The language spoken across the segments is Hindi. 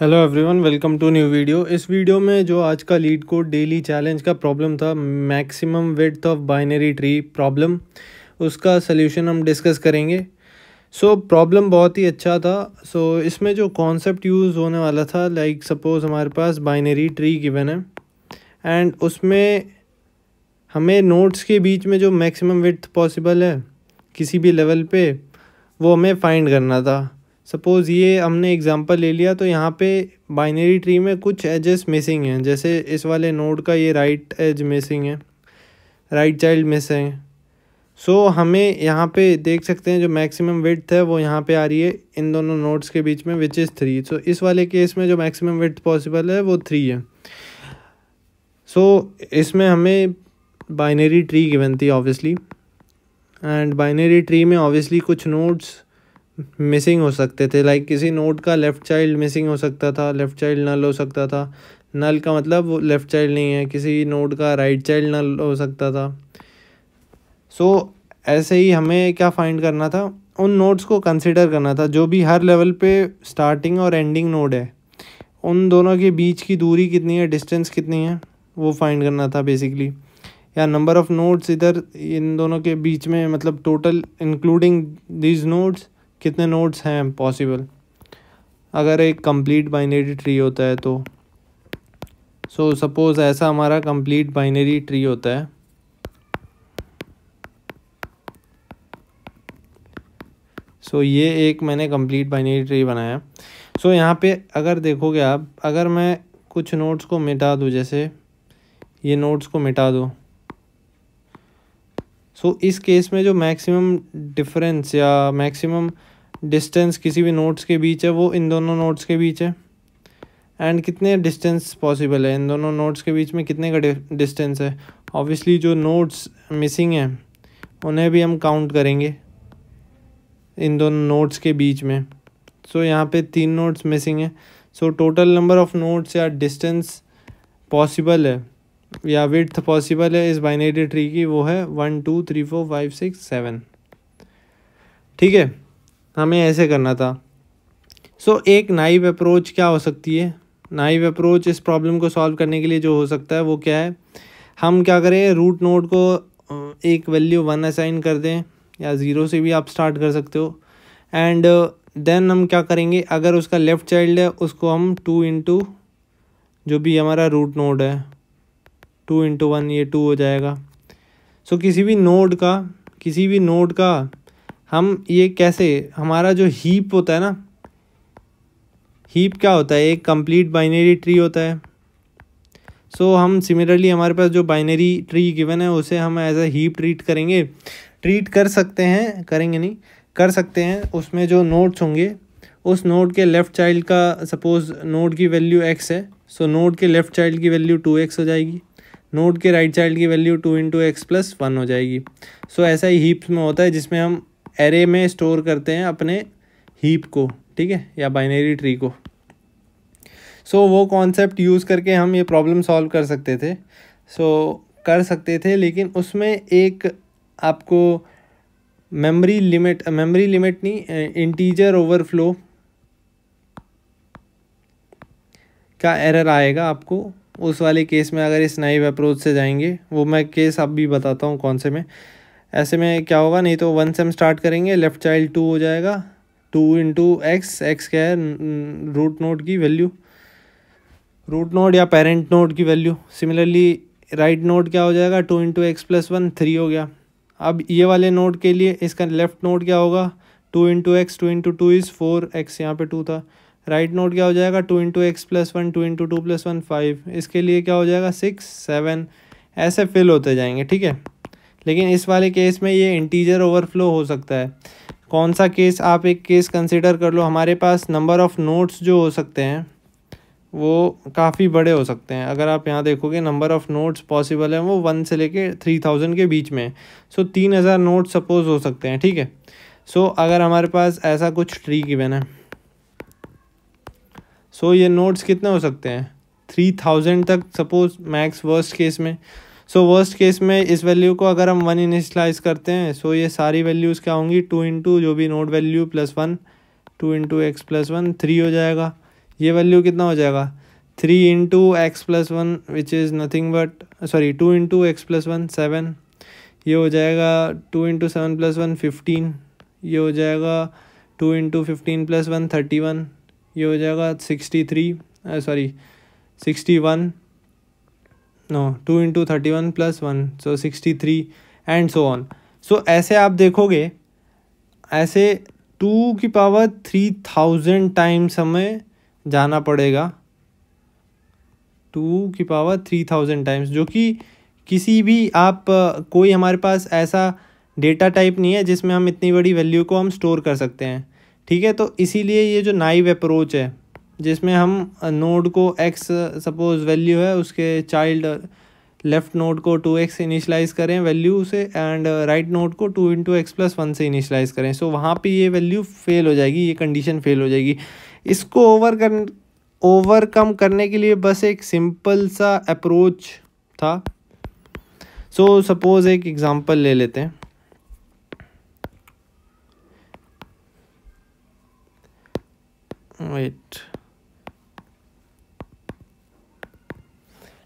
hello everyone welcome to new video इस वीडियो में जो आज का लीड कोड डेली चैलेंज का प्रॉब्लम था maximum width of binary tree problem उसका सोल्यूशन हम डिस्कस करेंगे सो so, प्रॉब्लम बहुत ही अच्छा था सो so, इसमें जो कॉन्सेप्ट यूज़ होने वाला था लाइक like, सपोज़ हमारे पास बाइनरी ट्री गिवन है एंड उसमें हमें नोट्स के बीच में जो मैक्सिमम विथ पॉसिबल है किसी भी लेवल पे वो हमें फाइंड करना था सपोज़ ये हमने एग्ज़ाम्पल ले लिया तो यहाँ पे बाइनरी ट्री में कुछ एजेस मिसिंग हैं जैसे इस वाले नोड का ये राइट एज मिसिंग है राइट चाइल्ड मिस है सो so, हमें यहाँ पे देख सकते हैं जो मैक्सिमम विथ है वो यहाँ पे आ रही है इन दोनों नोट्स के बीच में विच इज़ थ्री सो इस वाले केस में जो मैक्सिमम विड्थ पॉसिबल है वो थ्री है सो so, इसमें हमें बाइनरी ट्री की बनती है ऑब्वियसली एंड बाइनरी ट्री में ऑब्वियसली कुछ नोट्स मिसिंग हो सकते थे लाइक किसी नोट का लेफ़्ट चाइल्ड मिसिंग हो सकता था लेफ़्ट चाइल्ड नल हो सकता था नल का मतलब लेफ़्ट चाइल्ड नहीं है किसी नोट का राइट चाइल्ड नल हो सकता था सो so, ऐसे ही हमें क्या फाइंड करना था उन नोट्स को कंसिडर करना था जो भी हर लेवल पे स्टार्टिंग और एंडिंग नोड है उन दोनों के बीच की दूरी कितनी है डिस्टेंस कितनी है वो फाइंड करना था बेसिकली या नंबर ऑफ़ नोट्स इधर इन दोनों के बीच में मतलब टोटल इंक्लूडिंग दीज नोट्स कितने नोड्स हैं पॉसिबल अगर एक कंप्लीट बाइनरी ट्री होता है तो सो so, सपोज़ ऐसा हमारा कंप्लीट बाइनरी ट्री होता है सो so, ये एक मैंने कंप्लीट बाइनरी ट्री बनाया सो so, यहाँ पे अगर देखोगे आप अगर मैं कुछ नोट्स को मिटा दूँ जैसे ये नोट्स को मिटा दो सो so, इस केस में जो मैक्सिमम डिफरेंस या मैक्सिमम डिस्टेंस किसी भी नोट्स के बीच है वो इन दोनों नोट्स के बीच है एंड कितने डिस्टेंस पॉसिबल है इन दोनों नोट्स के बीच में कितने का डिस्टेंस है ऑब्वियसली जो नोट्स मिसिंग हैं उन्हें भी हम काउंट करेंगे इन दोनों नोट्स के बीच में सो so, यहाँ पे तीन नोट्स मिसिंग है so total number of nodes या डिस्टेंस पॉसिबल है या विथ पॉसिबल है इस बाइनरी ट्री की वो है one two three four five six seven ठीक है हमें ऐसे करना था सो so, एक नाइव अप्रोच क्या हो सकती है नाइव अप्रोच इस प्रॉब्लम को सॉल्व करने के लिए जो हो सकता है वो क्या है हम क्या करें रूट नोड को एक वैल्यू वन असाइन कर दें या ज़ीरो से भी आप स्टार्ट कर सकते हो एंड देन हम क्या करेंगे अगर उसका लेफ़्ट चाइल्ड है उसको हम टू इंटू जो भी हमारा रूट नोड है टू इंटू वन ये टू हो जाएगा सो so, किसी भी नोड का किसी भी नोड का हम ये कैसे हमारा जो हीप होता है ना हीप क्या होता है एक कंप्लीट बाइनरी ट्री होता है सो so, हम सिमिलरली हमारे पास जो बाइनरी ट्री गिवन है उसे हम एज ए हीप ट्रीट करेंगे ट्रीट कर सकते हैं करेंगे नहीं कर सकते हैं उसमें जो नोट्स होंगे उस नोड के लेफ़्ट चाइल्ड का सपोज़ नोड की वैल्यू एक्स है सो so, नोड के लेफ़्ट चाइल्ड की वैल्यू टू एक्स हो जाएगी नोड के राइट right चाइल्ड की value two into x plus one हो जाएगी सो so, ऐसा ही हीप्स में होता है जिसमें हम एरे में स्टोर करते हैं अपने हीप को ठीक है या बाइनरी ट्री को सो so, वो कॉन्सेप्ट यूज़ करके हम ये प्रॉब्लम सॉल्व कर सकते थे सो so, कर सकते थे लेकिन उसमें एक आपको मेमोरी लिमिट मेमोरी लिमिट नहीं इंटीजर ओवरफ्लो का एरर आएगा आपको उस वाले केस में अगर इस नाइव अप्रोच से जाएंगे वो मैं केस अब भी बताता हूँ कौन से में ऐसे में क्या होगा नहीं तो वन से हम स्टार्ट करेंगे लेफ्ट चाइल्ड टू हो जाएगा टू इंटू एक्स एक्स क्या है रूट नोट की वैल्यू रूट नोट या पेरेंट नोट की वैल्यू सिमिलरली राइट नोट क्या हो जाएगा two into x plus one three हो गया अब ये वाले नोट के लिए इसका लेफ्ट नोट क्या होगा two into x two into two is four x यहाँ पे टू था राइट right क्या हो जाएगा two into x plus one two into two plus one five इसके लिए क्या हो जाएगा सिक्स सेवन ऐसे फिल होते जाएंगे ठीक है लेकिन इस वाले केस में ये इंटीजर ओवरफ्लो हो सकता है कौन सा केस आप एक केस कंसिडर कर लो हमारे पास नंबर ऑफ़ नोट्स जो हो सकते हैं वो काफ़ी बड़े हो सकते हैं अगर आप यहाँ देखोगे नंबर ऑफ़ नोट्स पॉसिबल हैं वो वन से लेके थ्री थाउजेंड के बीच में सो तीन हज़ार नोट्स सपोज हो सकते हैं ठीक है सो so, अगर हमारे पास ऐसा कुछ ट्री की है सो so, ये नोट्स कितने हो सकते हैं थ्री थाउजेंड तक सपोज मैक्स वर्स्ट केस में सो वर्स्ट केस में इस वैल्यू को अगर हम वन इनिशलाइज करते हैं सो so ये सारी वैल्यूज़ क्या होंगी टू इंटू जो भी node value plus one two into x plus one three हो जाएगा ये वैल्यू कितना हो जाएगा three into x plus one which is nothing but sorry two into x plus one seven ये हो जाएगा two into seven plus one fifteen ये हो जाएगा two into fifteen plus one thirty one ये हो जाएगा sixty three sorry sixty one no two into thirty one plus one so sixty three and so on so ऐसे आप देखोगे ऐसे टू की पावर थ्री थाउजेंड टाइम्स हमें जाना पड़ेगा टू की पावर थ्री थाउजेंड टाइम्स जो कि किसी भी आप कोई हमारे पास ऐसा डेटा टाइप नहीं है जिसमें हम इतनी बड़ी वैल्यू को हम स्टोर कर सकते हैं ठीक है तो इसीलिए ये जो नाइव अप्रोच है जिसमें हम नोड को एक्स सपोज वैल्यू है उसके चाइल्ड लेफ्ट नोड को टू एक्स इनिशलाइज करें वैल्यू से एंड राइट नोड को two into x plus one से इनिशलाइज करें सो so, वहाँ पे ये वैल्यू फेल हो जाएगी ये कंडीशन फेल हो जाएगी इसको ओवर कर ओवरकम करने के लिए बस एक सिंपल सा अप्रोच था सो so, सपोज़ एक एग्ज़ाम्पल ले लेते हैं वेट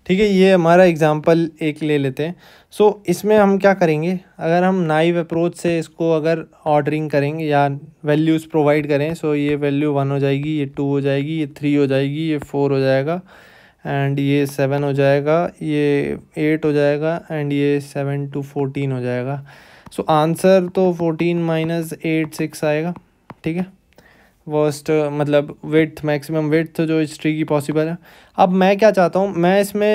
ठीक है ये हमारा एग्ज़ाम्पल एक ले लेते हैं सो so, इसमें हम क्या करेंगे अगर हम नाइव अप्रोच से इसको अगर ऑर्डरिंग करेंगे या वैल्यूज़ प्रोवाइड करें सो so ये वैल्यू वन हो जाएगी ये टू हो जाएगी ये थ्री हो जाएगी ये फोर हो जाएगा एंड ये सेवन हो जाएगा ये एट हो जाएगा एंड ये सेवन टू फोर्टीन हो जाएगा सो so, आंसर तो फोर्टीन माइनस एट सिक्स आएगा ठीक है वर्स्ट मतलब विथ मैक्सिमम विथ जो हिस्ट्री की पॉसिबल है अब मैं क्या चाहता हूँ मैं इसमें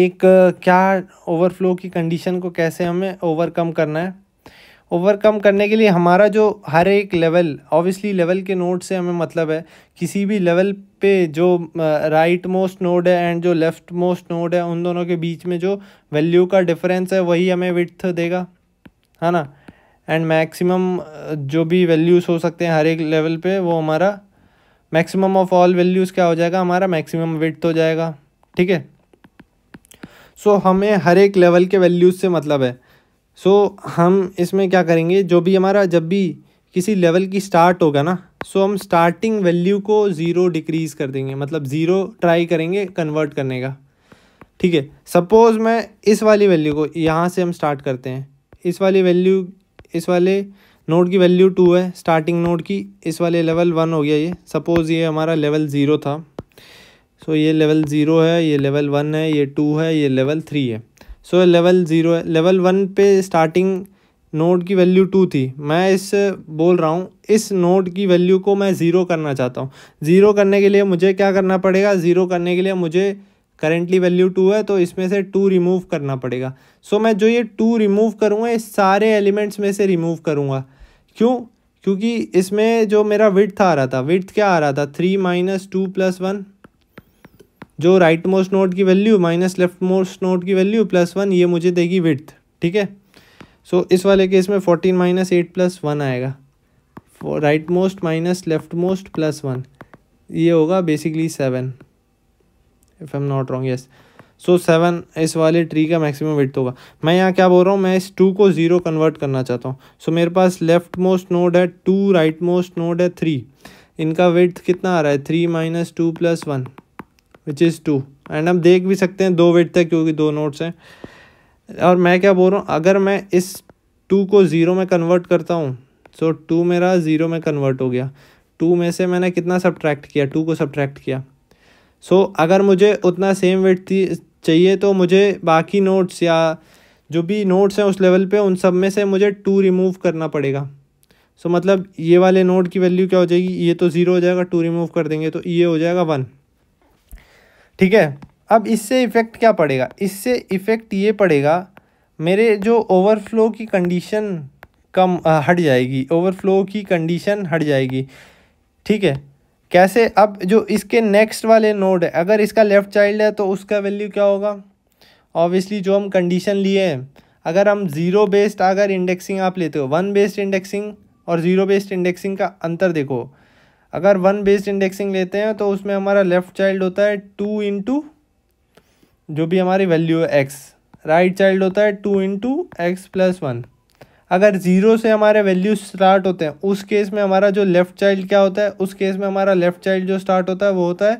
एक क्या ओवरफ्लो की कंडीशन को कैसे हमें ओवरकम करना है ओवरकम करने के लिए हमारा जो हर एक लेवल ऑब्वियसली लेवल के नोड से हमें मतलब है किसी भी लेवल पे जो राइट मोस्ट नोड है एंड जो लेफ़्ट मोस्ट नोड है उन दोनों के बीच में जो वैल्यू का डिफरेंस है वही हमें विथ देगा है ना एंड मैक्सिमम uh, जो भी वैल्यूज़ हो सकते हैं हर एक लेवल पे वो हमारा मैक्सिमम ऑफ ऑल वैल्यूज़ क्या हो जाएगा हमारा मैक्सिमम वेट हो जाएगा ठीक है सो हमें हर एक लेवल के वैल्यूज़ से मतलब है सो so, हम इसमें क्या करेंगे जो भी हमारा जब भी किसी लेवल की स्टार्ट होगा ना सो so हम स्टार्टिंग वैल्यू को ज़ीरो डिक्रीज़ कर देंगे मतलब ज़ीरो ट्राई करेंगे कन्वर्ट करने का ठीक है सपोज़ मैं इस वाली वैल्यू को यहाँ से हम स्टार्ट करते हैं इस वाली वैल्यू इस वाले नोड की वैल्यू टू है स्टार्टिंग नोड की इस वाले लेवल वन हो गया ये सपोज़ ये हमारा लेवल ज़ीरो था सो so, ये लेवल ज़ीरो है ये लेवल वन है ये टू है ये लेवल थ्री है सो so, लेवल ज़ीरो है लेवल वन पे स्टार्टिंग नोड की वैल्यू टू थी मैं इस बोल रहा हूँ इस नोड की वैल्यू को मैं ज़ीरो करना चाहता हूँ ज़ीरो करने के लिए मुझे क्या करना पड़ेगा ज़ीरो करने के लिए मुझे करेंटली वैल्यू टू है तो इसमें से टू रिमूव करना पड़ेगा सो so, मैं जो ये टू रिमूव करूँगा ये सारे एलिमेंट्स में से रिमूव करूँगा क्यों क्योंकि इसमें जो मेरा विथ आ रहा था विथ क्या आ रहा था three minus two plus one जो राइट मोस्ट नोट की value minus left most node की वैल्यू प्लस वन ये मुझे देगी विथ ठीक है सो इस वाले केस में fourteen minus eight plus one आएगा right most minus left most plus one ये होगा basically seven if am not wrong yes so seven इस वाले ट्री का मैक्सिमम वेट होगा मैं यहाँ क्या बोल रहा हूँ मैं इस टू को ज़ीरो कन्वर्ट करना चाहता हूँ सो so, मेरे पास लेफ्ट मोस्ट नोड है टू राइट मोस्ट नोड है थ्री इनका वेट कितना आ रहा है three minus two plus one which is two and हम देख भी सकते हैं दो वेट तक क्योंकि दो नोट्स हैं और मैं क्या बोल रहा हूँ अगर मैं इस टू को ज़ीरो में कन्वर्ट करता हूँ सो so, टू मेरा ज़ीरो में कन्वर्ट हो गया टू में से मैंने कितना सब्ट्रैक्ट किया टू को सब्ट्रैक्ट किया सो so, अगर मुझे उतना सेम वेट चाहिए तो मुझे बाकी नोट्स या जो भी नोट्स हैं उस लेवल पे उन सब में से मुझे टू रिमूव करना पड़ेगा सो so, मतलब ये वाले नोट की वैल्यू क्या हो जाएगी ये तो ज़ीरो हो जाएगा टू रिमूव कर देंगे तो ये हो जाएगा वन ठीक है अब इससे इफ़ेक्ट क्या पड़ेगा इससे इफ़ेक्ट ये पड़ेगा मेरे जो ओवरफ्लो की कंडीशन कम आ, हट जाएगी ओवरफ्लो की कंडीशन हट जाएगी ठीक है कैसे अब जो इसके नेक्स्ट वाले नोड है अगर इसका लेफ़्ट चाइल्ड है तो उसका वैल्यू क्या होगा ऑब्वियसली जो हम कंडीशन लिए हैं अगर हम ज़ीरो बेस्ड अगर इंडेक्सिंग आप लेते हो वन बेस्ड इंडेक्सिंग और ज़ीरो बेस्ड इंडेक्सिंग का अंतर देखो अगर वन बेस्ड इंडेक्सिंग लेते हैं तो उसमें हमारा लेफ़्ट चाइल्ड होता है टू इंटू जो भी हमारी वैल्यू है एक्स राइट चाइल्ड होता है two into x plus one अगर ज़ीरो से हमारे वैल्यू स्टार्ट होते हैं उस केस में हमारा जो लेफ़्ट चाइल्ड क्या होता है उस केस में हमारा लेफ़्ट चाइल्ड जो स्टार्ट होता है वो होता है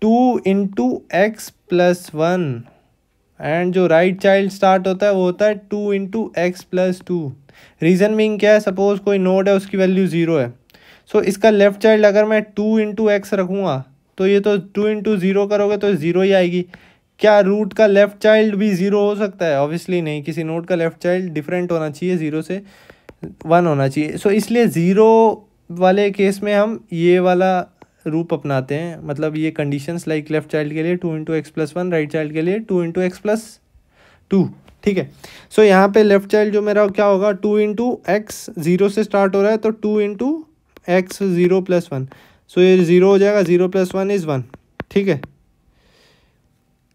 two into x plus one and जो राइट चाइल्ड स्टार्ट होता है वो होता है two into x plus two reason mean क्या है सपोज कोई नोड है उसकी वैल्यू ज़ीरो है सो so, इसका लेफ़्ट चाइल्ड अगर मैं टू इंटू एक्स रखूँगा तो ये तो टू इंटू ज़ीरो करोगे तो ज़ीरो ही आएगी क्या रूट का लेफ्ट चाइल्ड भी ज़ीरो हो सकता है ऑब्वियसली नहीं किसी नोट का लेफ्ट चाइल्ड डिफरेंट होना चाहिए ज़ीरो से वन होना चाहिए सो so, इसलिए ज़ीरो वाले केस में हम ये वाला रूप अपनाते हैं मतलब ये कंडीशंस लाइक लेफ्ट चाइल्ड के लिए two into x plus one right child के लिए two into x plus two ठीक है सो यहाँ पे लेफ्ट चाइल्ड जो मेरा क्या होगा टू इंटू एक्स ज़ीरो से स्टार्ट हो रहा है तो two into x zero plus one so ये ज़ीरो हो जाएगा zero plus one is one ठीक है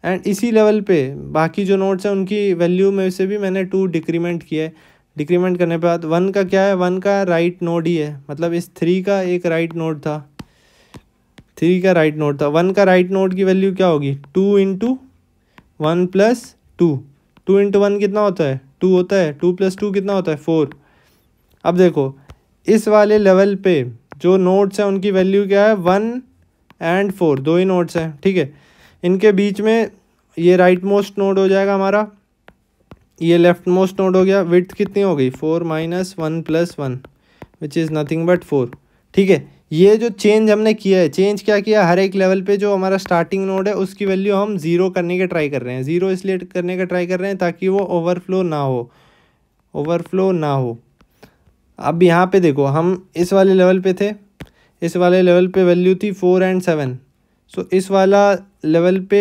एंड इसी लेवल पे बाकी जो नोट्स हैं उनकी वैल्यू में से भी मैंने टू डिक्रीमेंट किया है डिक्रीमेंट करने के बाद वन का क्या है वन का राइट नोड ही है मतलब इस थ्री का एक राइट नोड था थ्री का राइट नोड था वन का राइट नोड की वैल्यू क्या होगी two into one plus two two into one कितना होता है टू होता है टू प्लस टू कितना होता है फोर अब देखो इस वाले लेवल पे जो नोट्स हैं उनकी वैल्यू क्या है वन एंड फोर दो ही नोट्स हैं ठीक है इनके बीच में ये राइट मोस्ट नोड हो जाएगा हमारा ये लेफ्ट मोस्ट नोड हो गया विथ कितनी हो गई four minus one plus one which is nothing but four ठीक है ये जो चेंज हमने किया है चेंज क्या किया हर एक लेवल पे जो हमारा स्टार्टिंग नोड है उसकी वैल्यू हम ज़ीरो करने के ट्राई कर रहे हैं ज़ीरो इसलिए करने का ट्राई कर रहे हैं ताकि वो ओवरफ्लो ना हो ओवरफ्लो ना हो अब यहाँ पे देखो हम इस वाले लेवल पे थे इस वाले लेवल पे वैल्यू थी four and seven so so, इस वाला लेवल पे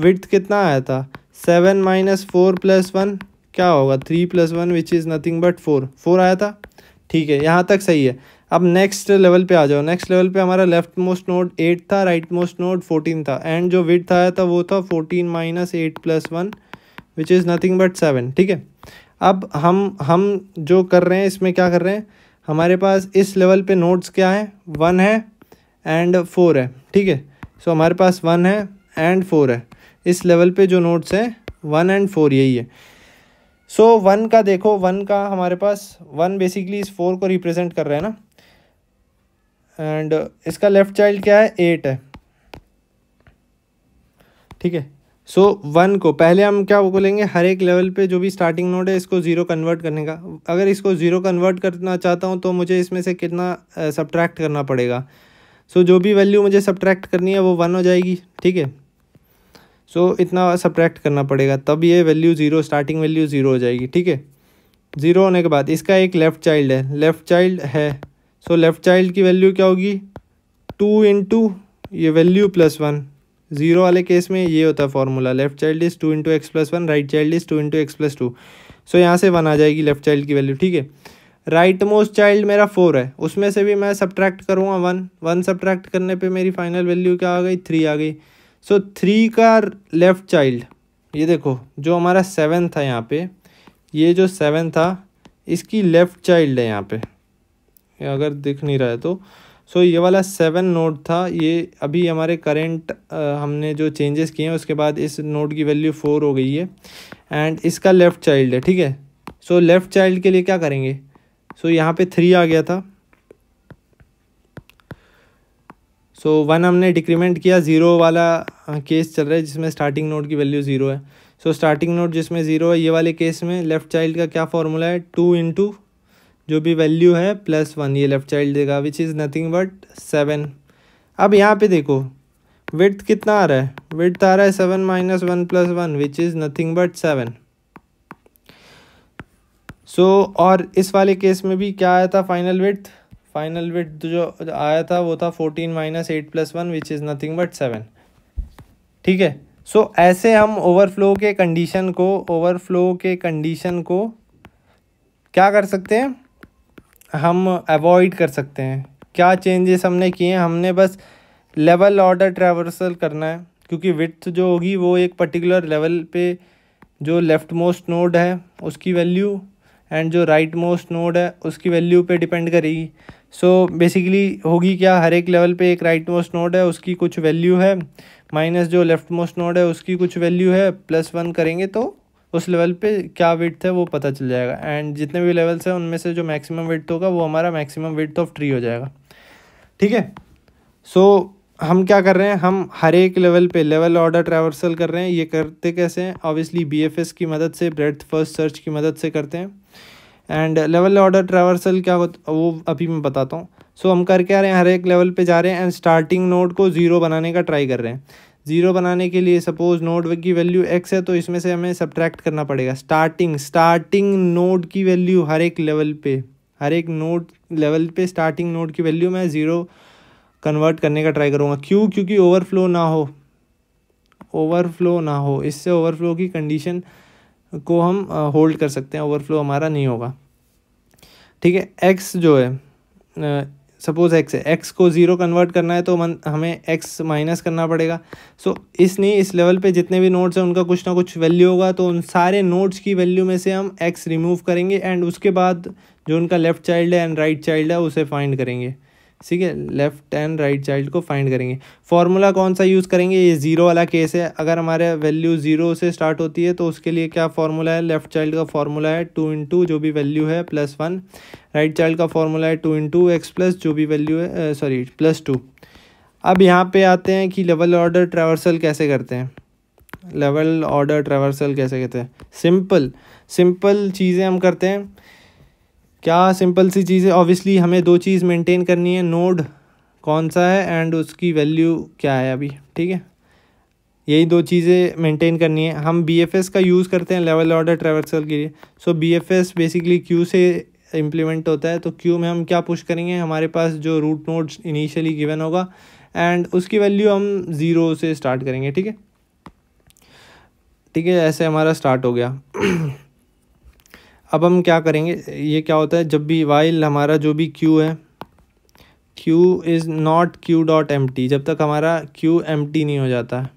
विथ कितना आया था seven minus four plus one क्या होगा three plus one which is nothing but four four आया था ठीक है यहाँ तक सही है अब नेक्स्ट लेवल पे आ जाओ नेक्स्ट लेवल पे हमारा लेफ्ट मोस्ट नोड एट था राइट मोस्ट नोड फोर्टीन था एंड जो विथ आया था वो था fourteen minus eight plus one which is nothing but seven ठीक है अब हम हम जो कर रहे हैं इसमें क्या कर रहे हैं हमारे पास इस लेवल पे नोट्स क्या हैं वन है एंड फोर है ठीक है सो हमारे पास वन है एंड फोर है इस लेवल पे जो नोट्स हैं वन एंड फोर यही है सो so, वन का देखो वन का हमारे पास वन बेसिकली इस फोर को रिप्रेजेंट कर रहे हैं ना एंड इसका लेफ्ट चाइल्ड क्या है एट है ठीक है सो so, वन को पहले हम क्या बोलेंगे हर एक लेवल पे जो भी स्टार्टिंग नोड है इसको ज़ीरो कन्वर्ट करने का अगर इसको ज़ीरो कन्वर्ट करना चाहता हूँ तो मुझे इसमें से कितना सब्ट्रैक्ट करना पड़ेगा सो जो भी वैल्यू मुझे सब्ट्रैक्ट करनी है वो वन हो जाएगी ठीक है सो इतना सब्ट्रैक्ट करना पड़ेगा तब ये value zero starting value zero हो जाएगी ठीक है ज़ीरो होने के बाद इसका एक लेफ़्ट चाइल्ड है लेफ़्ट चाइल्ड है सो लेफ़्ट चाइल्ड की वैल्यू क्या होगी टू इंटू ये वैल्यू प्लस वन जीरो वाले केस में ये होता है formula left child is two into x plus one right child is two into x plus two so यहाँ से वन आ जाएगी लेफ्ट चाइल्ड की वैल्यू ठीक है राइट मोस्ट चाइल्ड मेरा फोर है उसमें से भी मैं सब्ट्रैक्ट करूँगा वन वन सब्ट्रैक्ट करने पे मेरी फाइनल वैल्यू क्या आ गई थ्री आ गई सो so, थ्री का लेफ़्ट चाइल्ड ये देखो जो हमारा सेवन था यहाँ पे ये जो सेवन था इसकी लेफ़्ट चाइल्ड है यहाँ पे अगर दिख नहीं रहा है तो सो so, ये वाला सेवन नोट था ये अभी हमारे करेंट हमने जो चेंजेस किए हैं उसके बाद इस नोट की वैल्यू फोर हो गई है एंड इसका लेफ़्ट चाइल्ड है ठीक है सो लेफ़्ट चाइल्ड के लिए क्या करेंगे सो so, यहाँ पे थ्री आ गया था सो so, वन हमने डिक्रीमेंट किया ज़ीरो वाला केस चल रहा है जिसमें स्टार्टिंग नोट की वैल्यू ज़ीरो है सो स्टार्टिंग नोट जिसमें ज़ीरो है ये वाले केस में लेफ़्ट चाइल्ड का क्या फॉर्मूला है टू इंटू जो भी वैल्यू है प्लस वन ये लेफ़्ट चाइल्ड देगा which is nothing but seven अब यहाँ पे देखो विथ कितना आ रहा है विथ आ रहा है seven minus one plus one which is nothing but seven so so, और इस वाले केस में भी क्या आया था फाइनल विथ फाइनल विथ जो आया था वो था fourteen minus eight plus one which is nothing but seven ठीक है सो so, ऐसे हम ओवरफ्लो के कंडीशन को ओवरफ्लो के कंडीशन को क्या कर सकते हैं हम अवॉइड कर सकते हैं क्या चेंजेस हमने किए हैं हमने बस लेवल ऑर्डर ट्रैवर्सल करना है क्योंकि विथ जो होगी वो एक पर्टिकुलर लेवल पे जो लेफ्ट मोस्ट नोड है उसकी वैल्यू एंड जो राइट मोस्ट नोड है उसकी वैल्यू पे डिपेंड करेगी सो बेसिकली होगी क्या हर एक लेवल पे एक राइट मोस्ट नोड है उसकी कुछ वैल्यू है माइनस जो लेफ्ट मोस्ट नोड है उसकी कुछ वैल्यू है प्लस वन करेंगे तो उस लेवल पे क्या वेट है वो पता चल जाएगा एंड जितने भी लेवल्स हैं उनमें से जो मैक्सिमम वेट होगा वो हमारा मैक्सिमम वेट ऑफ ट्री हो जाएगा ठीक है सो हम क्या कर रहे हैं हम हर एक लेवल पे लेवल ऑर्डर ट्रैवर्सल कर रहे हैं ये करते कैसे हैं ऑब्वियसली बी की मदद से ब्रेड फर्स्ट सर्च की मदद से करते हैं एंड लेवल ऑर्डर ट्रेवर्सल क्या होता वो अभी मैं बताता हूँ सो so, हम करके आ रहे हैं हर एक लेवल पे जा रहे हैं एंड स्टार्टिंग नोड को ज़ीरो बनाने का ट्राई कर रहे हैं ज़ीरो बनाने के लिए सपोज नोड की वैल्यू एक्स है तो इसमें से हमें सब्ट्रैक्ट करना पड़ेगा स्टार्टिंग स्टार्टिंग नोड की वैल्यू हर एक लेवल पे हर एक नोड लेवल पे स्टार्टिंग नोड की वैल्यू मैं ज़ीरो कन्वर्ट करने का ट्राई करूँगा क्यों क्योंकि ओवरफ्लो ना हो ओवरफ्लो ना हो इससे ओवरफ्लो की कंडीशन को हम होल्ड कर सकते हैं ओवरफ्लो हमारा नहीं होगा ठीक है एक्स जो है सपोज एक्स है एक्स को ज़ीरो कन्वर्ट करना है तो मन हमें एक्स माइनस करना पड़ेगा सो so, इस नहीं इस लेवल पे जितने भी नोट्स हैं उनका कुछ ना कुछ वैल्यू होगा तो उन सारे नोट्स की वैल्यू में से हम एक्स रिमूव करेंगे एंड उसके बाद जो उनका लेफ़्ट चाइल्ड है एंड राइट चाइल्ड है उसे फाइंड करेंगे ठीक है लेफ्ट एंड राइट चाइल्ड को फाइंड करेंगे फार्मूला कौन सा यूज़ करेंगे ये जीरो वाला केस है अगर हमारे वैल्यू जीरो से स्टार्ट होती है तो उसके लिए क्या फार्मूला है लेफ्ट चाइल्ड का फार्मूला है टू टू जो भी वैल्यू है प्लस वन राइट चाइल्ड का फार्मूला है टू टू एक्स प्लस जो भी वैल्यू है सॉरी प्लस टू अब यहाँ पे आते हैं कि लेवल ऑर्डर ट्रैवर्सल कैसे करते हैं लेवल ऑर्डर ट्रैवर्सल कैसे कहते हैं सिंपल सिंपल चीज़ें हम करते हैं क्या सिंपल सी चीज़ है ऑब्वियसली हमें दो चीज़ मेंटेन करनी है नोड कौन सा है एंड उसकी वैल्यू क्या है अभी ठीक है यही दो चीज़ें मेंटेन करनी है हम बी एफ एस का यूज़ करते हैं लेवल ऑर्डर ट्रेवर्सल के लिए so B F S basically queue से इम्प्लीमेंट होता है तो क्यू में हम क्या पुश करेंगे हमारे पास जो रूट नोड इनिशियली गिवन होगा एंड उसकी वैल्यू हम ज़ीरो से स्टार्ट करेंगे ठीक है ठीक है ऐसे हमारा स्टार्ट हो गया अब हम क्या करेंगे ये क्या होता है जब भी वाइल हमारा जो भी क्यू है queue is not queue dot empty जब तक हमारा क्यू एम टी नहीं हो जाता है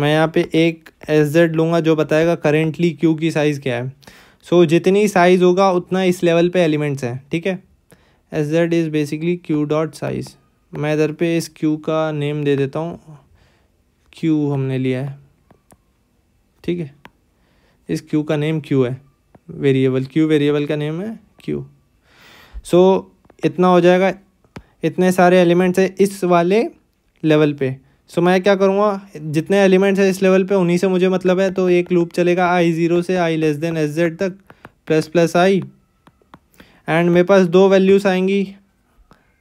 मैं यहाँ पे एक एस जेड लूँगा जो बताएगा करेंटली क्यू की साइज़ क्या है सो so, जितनी साइज़ होगा उतना इस लेवल पे एलिमेंट्स हैं ठीक है S Z is basically queue dot size मैं इधर पे इस क्यू का नेम दे देता हूँ क्यू हमने लिया है ठीक है इस क्यू का नेम क्यू है वेरिएबल क्यू वेरिएबल का नेम है क्यू सो so, इतना हो जाएगा इतने सारे एलिमेंट्स हैं इस वाले लेवल पे सो so, मैं क्या करूँगा जितने एलिमेंट्स हैं इस लेवल पे उन्हीं से मुझे मतलब है तो एक लूप चलेगा आई ज़ीरो से I less than S Z तक प्लस प्लस आई एंड मेरे पास दो वैल्यूज़ आएंगी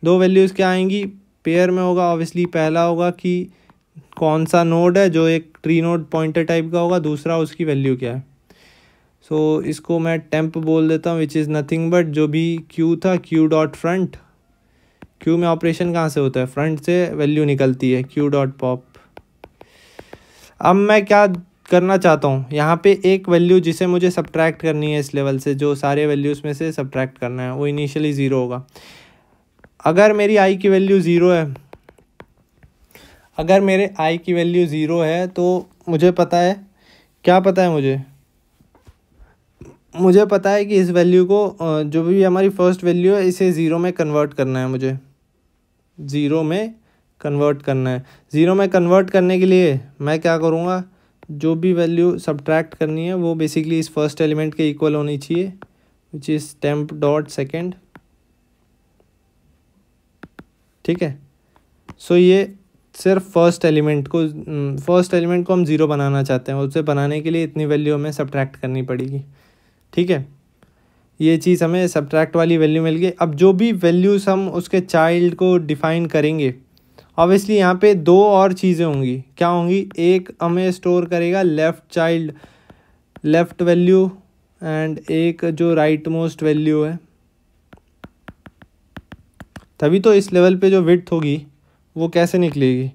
दो वैल्यूज़ क्या आएंगी पेयर में होगा ऑब्वियसली पहला होगा कि कौन सा नोड है जो एक ट्री नोड पॉइंटर टाइप का होगा दूसरा उसकी वैल्यू क्या है सो so, इसको मैं टेम्प बोल देता हूँ विच इज़ नथिंग बट जो भी क्यू था क्यू डॉट फ्रंट क्यू में ऑपरेशन कहाँ से होता है फ्रंट से वैल्यू निकलती है क्यू डॉट पॉप अब मैं क्या करना चाहता हूँ यहाँ पे एक वैल्यू जिसे मुझे सब्ट्रैक्ट करनी है इस लेवल से जो सारे वैल्यूज़ में से सब्ट्रैक्ट करना है वो इनिशियली ज़ीरो होगा अगर मेरी आई की वैल्यू ज़ीरो है अगर मेरे आई की वैल्यू ज़ीरो है तो मुझे पता है क्या पता है मुझे मुझे पता है कि इस वैल्यू को जो भी हमारी फर्स्ट वैल्यू है इसे ज़ीरो में कन्वर्ट करना है मुझे ज़ीरो में कन्वर्ट करना है ज़ीरो में कन्वर्ट करने के लिए मैं क्या करूँगा जो भी वैल्यू सब्ट्रैक्ट करनी है वो बेसिकली इस फर्स्ट एलिमेंट के इक्वल होनी चाहिए which is temp dot second ठीक है सो so, ये सिर्फ फर्स्ट एलिमेंट को फर्स्ट एलिमेंट को हम ज़ीरो बनाना चाहते हैं उसे बनाने के लिए इतनी वैल्यू हमें सब्ट्रैक्ट करनी पड़ेगी ठीक है ये चीज़ हमें सब्ट्रैक्ट वाली वैल्यू मिल गई अब जो भी वैल्यूज़ हम उसके चाइल्ड को डिफ़ाइन करेंगे ऑब्वियसली यहाँ पे दो और चीज़ें होंगी क्या होंगी एक हमें स्टोर करेगा left child left value and एक जो राइट मोस्ट वैल्यू है तभी तो इस लेवल पे जो विथ होगी वो कैसे निकलेगी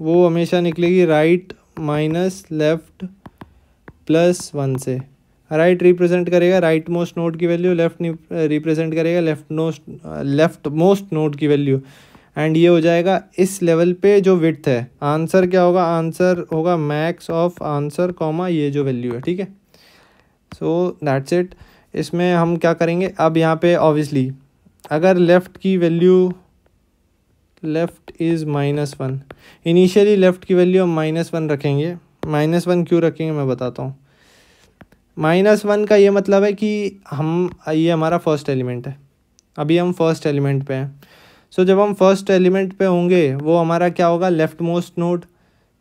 वो हमेशा निकलेगी right minus left plus one से राइट रिप्रेजेंट करेगा राइट मोस्ट नोड की वैल्यू लेफ्ट रिप्रेजेंट करेगा left most left most node की वैल्यू एंड ये हो जाएगा इस लेवल पे जो विथ है आंसर क्या होगा आंसर होगा मैक्स ऑफ आंसर कॉमा ये जो वैल्यू है ठीक है सो दैट्स इट इसमें हम क्या करेंगे अब यहाँ पे ऑब्वियसली अगर लेफ़्ट की value left is minus one initially left की वैल्यू हम माइनस वन रखेंगे माइनस वन क्यों रखेंगे मैं बताता हूँ माइनस वन का ये मतलब है कि हम ये हमारा फर्स्ट एलिमेंट है अभी हम फर्स्ट एलिमेंट पे हैं सो so, जब हम फर्स्ट एलिमेंट पे होंगे वो हमारा क्या होगा लेफ़्ट मोस्ट नोड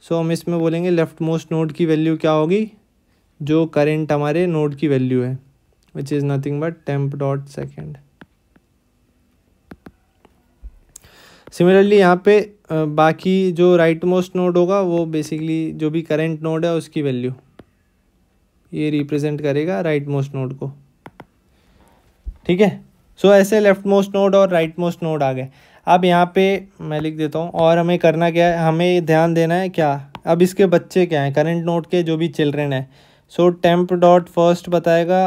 सो हम इसमें बोलेंगे लेफ़्ट मोस्ट नोड की वैल्यू क्या होगी जो करेंट हमारे नोड की वैल्यू है which is nothing but temp dot second similarly यहाँ पे बाकी जो राइट मोस्ट नोड होगा वो बेसिकली जो भी करेंट नोड है उसकी वैल्यू ये रिप्रेजेंट करेगा राइट मोस्ट नोड को ठीक है सो so, ऐसे लेफ्ट मोस्ट नोड और राइट मोस्ट नोड आ गए अब यहाँ पे मैं लिख देता हूँ और हमें करना क्या है हमें ध्यान देना है क्या अब इसके बच्चे क्या हैं करंट नोड के जो भी चिल्ड्रेन हैं सो टेम्प डॉट फर्स्ट बताएगा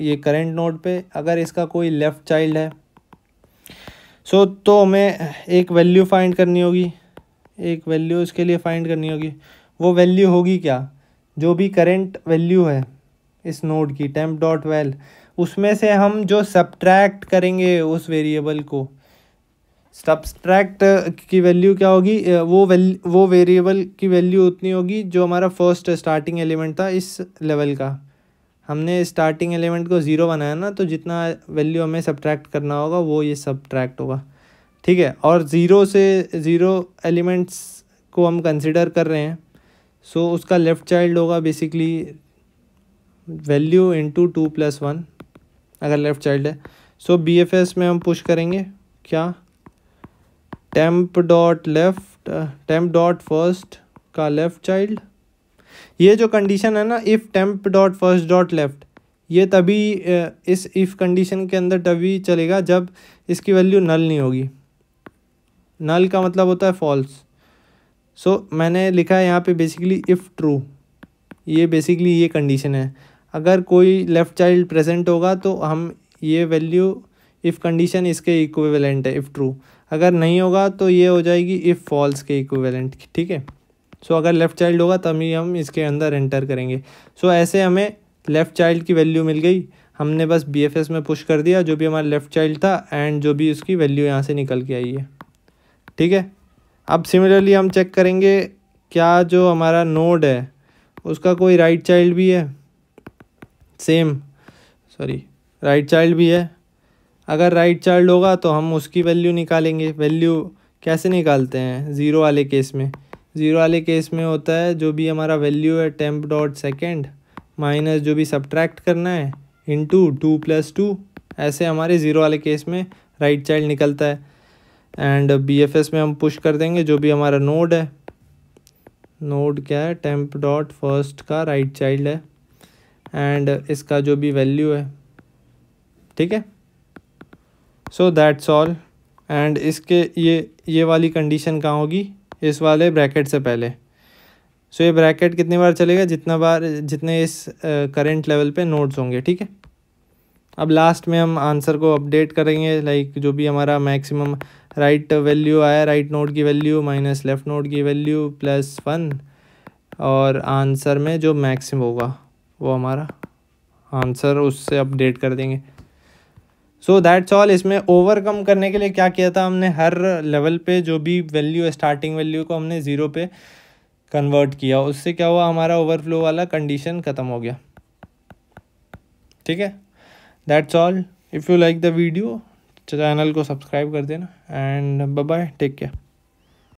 ये करंट नोड पे अगर इसका कोई लेफ़्ट चाइल्ड है सो so, तो हमें एक वैल्यू फाइंड करनी होगी एक वैल्यू इसके लिए फाइंड करनी होगी वो वैल्यू होगी क्या जो भी करेंट वैल्यू है इस नोड की टेम्प डॉट वेल उसमें से हम जो सब्ट्रैक्ट करेंगे उस वेरिएबल को सब्सट्रैक्ट की वैल्यू क्या होगी वो वैल वो वेरिएबल की वैल्यू उतनी होगी जो हमारा फर्स्ट स्टार्टिंग एलिमेंट था इस लेवल का हमने स्टार्टिंग एलिमेंट को ज़ीरो बनाया ना तो जितना वैल्यू हमें सब्ट्रैक्ट करना होगा वो ये सब्ट्रैक्ट होगा ठीक है और ज़ीरो से ज़ीरो एलिमेंट्स को हम कंसिडर कर रहे हैं सो so, उसका लेफ़्ट चाइल्ड होगा basically value into two plus one अगर लेफ़्ट चाइल्ड है सो बी एफ एस में हम पुश करेंगे क्या temp dot left temp dot first का लेफ़्ट चाइल्ड ये जो कंडीशन है ना if temp dot first dot left ये तभी uh, इस इफ़ कंडीशन के अंदर तभी चलेगा जब इसकी वैल्यू नल नहीं होगी नल का मतलब होता है फॉल्स सो so, मैंने लिखा है यहाँ पे बेसिकली इफ़ ट्रू ये बेसिकली ये कंडीशन है अगर कोई लेफ़्ट चाइल्ड प्रेजेंट होगा तो हम ये वैल्यू इफ़ कंडीशन इसके इक्विवेलेंट है इफ़ ट्रू अगर नहीं होगा तो ये हो जाएगी इफ़ फॉल्स के इक्विवेलेंट ठीक है सो अगर लेफ़्ट चाइल्ड होगा तभी हम इसके अंदर एंटर करेंगे सो so, ऐसे हमें लेफ़्ट चाइल्ड की वैल्यू मिल गई हमने बस बी एफ एस में पुश कर दिया जो भी हमारा लेफ़्ट चाइल्ड था एंड जो भी उसकी वैल्यू यहाँ से निकल के आई है ठीक है अब सिमिलरली हम चेक करेंगे क्या जो हमारा नोड है उसका कोई राइट चाइल्ड भी है सेम सॉरी राइट चाइल्ड भी है अगर राइट चाइल्ड होगा तो हम उसकी वैल्यू निकालेंगे वैल्यू कैसे निकालते हैं ज़ीरो वाले केस में ज़ीरो वाले केस में होता है जो भी हमारा वैल्यू है टेम्प डॉट सेकेंड माइनस जो भी सब्ट्रैक्ट करना है इंटू टू प्लस टू ऐसे हमारे ज़ीरो वाले केस में राइट चाइल्ड निकलता है एंड बी एफ एस में हम पुश कर देंगे जो भी हमारा नोड है नोड क्या है टेम्प डॉट फर्स्ट का राइट right चाइल्ड है एंड इसका जो भी वैल्यू है ठीक है सो दैट्स ऑल एंड इसके ये ये वाली कंडीशन कहाँ होगी इस वाले ब्रैकेट से पहले सो so, ये ब्रैकेट कितनी बार चलेगा जितना बार जितने इस करंट लेवल पे नोट्स होंगे ठीक है अब लास्ट में हम आंसर को अपडेट करेंगे लाइक जो भी हमारा मैक्सिमम राइट वैल्यू आया राइट नोड की वैल्यू माइनस लेफ़्ट नोड की वैल्यू प्लस वन और आंसर में जो मैक्सिम होगा वो हमारा आंसर उससे अपडेट कर देंगे सो दैट्स ऑल इसमें ओवरकम करने के लिए क्या किया था हमने हर लेवल पे जो भी वैल्यू स्टार्टिंग वैल्यू को हमने ज़ीरो पे कन्वर्ट किया उससे क्या हुआ हमारा ओवरफ्लो वाला कंडीशन ख़त्म हो गया ठीक है that's all if you like the video channel को सब्सक्राइब कर देना एंड बाय टेक केयर